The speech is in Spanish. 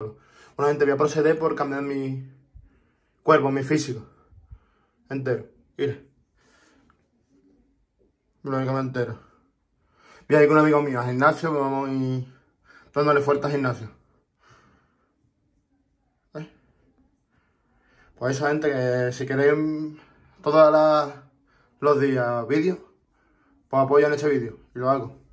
Bueno, gente, voy a proceder por cambiar mi cuerpo, mi físico. Entero. Mira. Lo entero. Voy a ir con un amigo mío al gimnasio, pues vamos a dándole fuerte al gimnasio. ¿Eh? Pues eso, gente, que si queréis todos los días vídeos, pues apoyan este vídeo y lo hago.